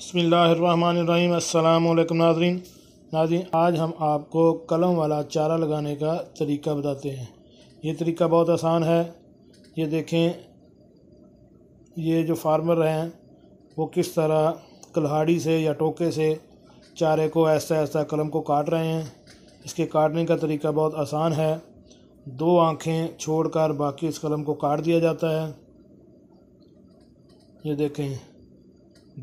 बसमिलीम अल्लाम नाजरीन नाजरीन आज हम आपको कलम वाला चारा लगाने का तरीका बताते हैं ये तरीका बहुत आसान है ये देखें ये जो फार्मर हैं वो किस तरह कल्हाड़ी से या टोके से चारे को ऐसा ऐसा कलम को काट रहे हैं इसके काटने का तरीका बहुत आसान है दो आँखें छोड़कर बाकी इस कलम को काट दिया जाता है ये देखें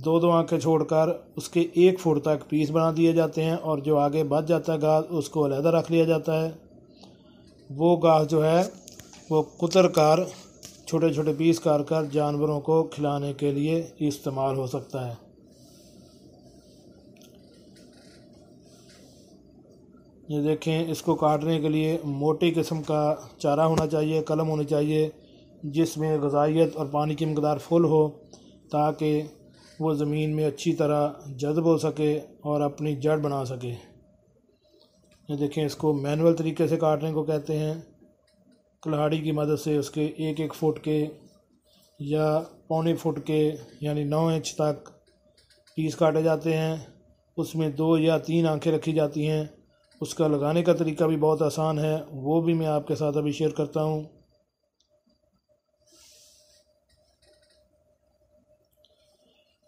दो दो आंखें छोड़कर उसके एक फुट तक पीस बना दिए जाते हैं और जो आगे बच जाता है घास उसको अलहदा रख लिया जाता है वो घास जो है वो कुतर कर छोटे छोटे पीस काट कर जानवरों को खिलाने के लिए इस्तेमाल हो सकता है ये देखें इसको काटने के लिए मोटी किस्म का चारा होना चाहिए कलम होनी चाहिए जिसमें गजाइत और पानी की मकदार फुल हो ताकि वो ज़मीन में अच्छी तरह जज्ब हो सके और अपनी जड़ बना सके ये देखें इसको मैनुअल तरीके से काटने को कहते हैं कलाड़ी की मदद से उसके एक एक फुट के या पौने फुट के यानी नौ इंच तक पीस काटे जाते हैं उसमें दो या तीन आंखें रखी जाती हैं उसका लगाने का तरीका भी बहुत आसान है वो भी मैं आपके साथ अभी शेयर करता हूँ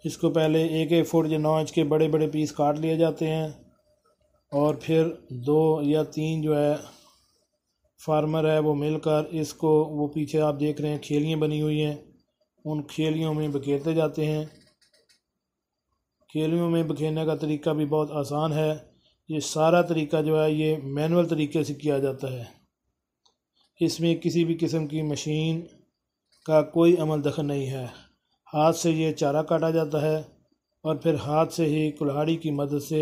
इसको पहले एक एक फुट या नौ इंच के बड़े बड़े पीस काट लिए जाते हैं और फिर दो या तीन जो है फार्मर है वो मिलकर इसको वो पीछे आप देख रहे हैं खेलियाँ बनी हुई हैं उन खेलियों में बखेरते जाते हैं खेलियों में बखेरने का तरीका भी बहुत आसान है ये सारा तरीका जो है ये मैनुअल तरीके से किया जाता है इसमें किसी भी किस्म की मशीन का कोई अमल दखल नहीं है हाथ से ये चारा काटा जाता है और फिर हाथ से ही कुल्हाड़ी की मदद से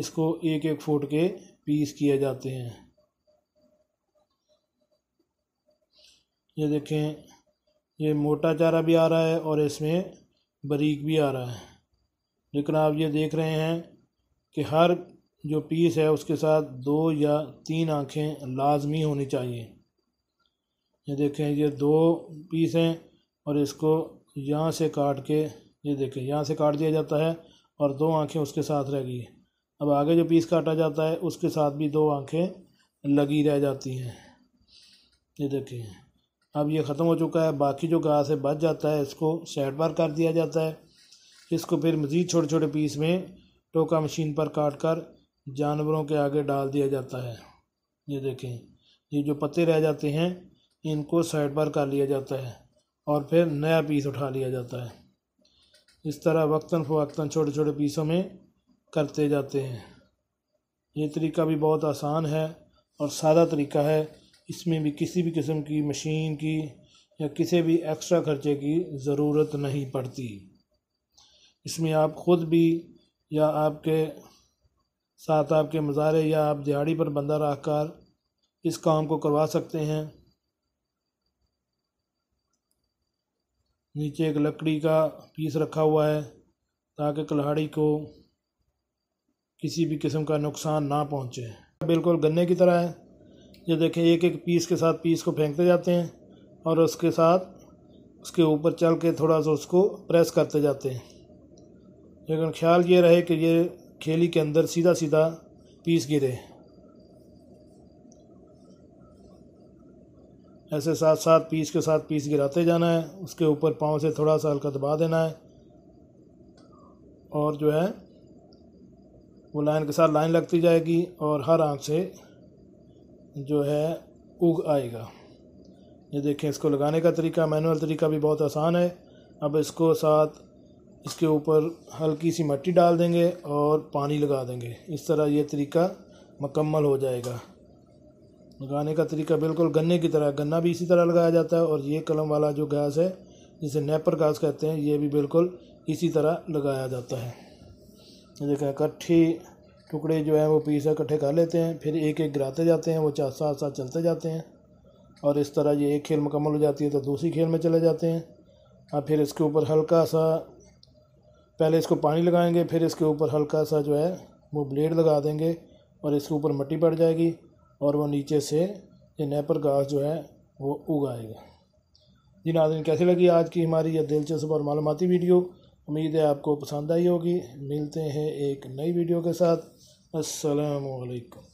इसको एक एक फुट के पीस किए जाते हैं ये देखें ये मोटा चारा भी आ रहा है और इसमें बारीक भी आ रहा है लेकिन आप ये देख रहे हैं कि हर जो पीस है उसके साथ दो या तीन आँखें लाजमी होनी चाहिए ये देखें ये दो पीस हैं और इसको यहाँ से काट के ये देखें यहाँ से काट दिया जाता है और दो आंखें उसके साथ रह गई अब आगे जो पीस काटा जाता है उसके साथ भी दो आंखें लगी रह जाती हैं ये देखें अब ये ख़त्म हो चुका है बाकी जो घास है बच जाता है इसको साइड बार कर दिया जाता है इसको फिर मज़ीद छोटे छोटे पीस में टोका मशीन पर काट कर जानवरों के आगे डाल दिया जाता है ये देखें ये जो पत्ते रह जाते हैं इनको साइड बार कर लिया जाता है और फिर नया पीस उठा लिया जाता है इस तरह वक्ता फ़वक्ता छोटे छोटे पीसों में करते जाते हैं ये तरीका भी बहुत आसान है और सादा तरीका है इसमें भी किसी भी किस्म की मशीन की या किसी भी एक्स्ट्रा खर्चे की ज़रूरत नहीं पड़ती इसमें आप ख़ुद भी या आपके साथ आपके मज़ारे या आप दिहाड़ी पर बंदा रखकर इस काम को करवा सकते हैं नीचे एक लकड़ी का पीस रखा हुआ है ताकि कलाड़ी को किसी भी किस्म का नुकसान ना पहुंचे बिल्कुल गन्ने की तरह है ये देखें एक एक पीस के साथ पीस को फेंकते जाते हैं और उसके साथ उसके ऊपर चल के थोड़ा सा उसको प्रेस करते जाते हैं लेकिन ख्याल ये रहे कि ये खेली के अंदर सीधा सीधा पीस गिरे ऐसे साथ साथ पीस के साथ पीस गिराते जाना है उसके ऊपर पाँव से थोड़ा सा हल्का दबा देना है और जो है वो लाइन के साथ लाइन लगती जाएगी और हर आँख से जो है उग आएगा ये देखें इसको लगाने का तरीका मैनुअल तरीका भी बहुत आसान है अब इसको साथ इसके ऊपर हल्की सी मिट्टी डाल देंगे और पानी लगा देंगे इस तरह ये तरीका मकम्मल हो जाएगा लगाने का तरीका बिल्कुल गन्ने की तरह गन्ना भी इसी तरह लगाया जाता है और ये कलम वाला जो घास है जिसे नेपर घास कहते हैं ये भी बिल्कुल इसी तरह लगाया जाता है देखा इकट्ठी टुकड़े जो हैं वो पीस इकट्ठे खा लेते हैं फिर एक एक गिराते जाते हैं वो चार साथ साथ चलते जाते हैं और इस तरह ये एक खेल मुकम्मल हो जाती है तो दूसरी खेल में चले जाते हैं और फिर इसके ऊपर हल्का सा पहले इसको पानी लगाएंगे फिर इसके ऊपर हल्का सा जो है वो ब्लेड लगा देंगे और इसके ऊपर मट्टी पड़ जाएगी और वो नीचे से ये नेपर घास जो है वो उगाएगा जी नाजन कैसी लगी आज की हमारी यह दिलचस्प और मालूमती वीडियो उम्मीद है आपको पसंद आई होगी मिलते हैं एक नई वीडियो के साथ असलकम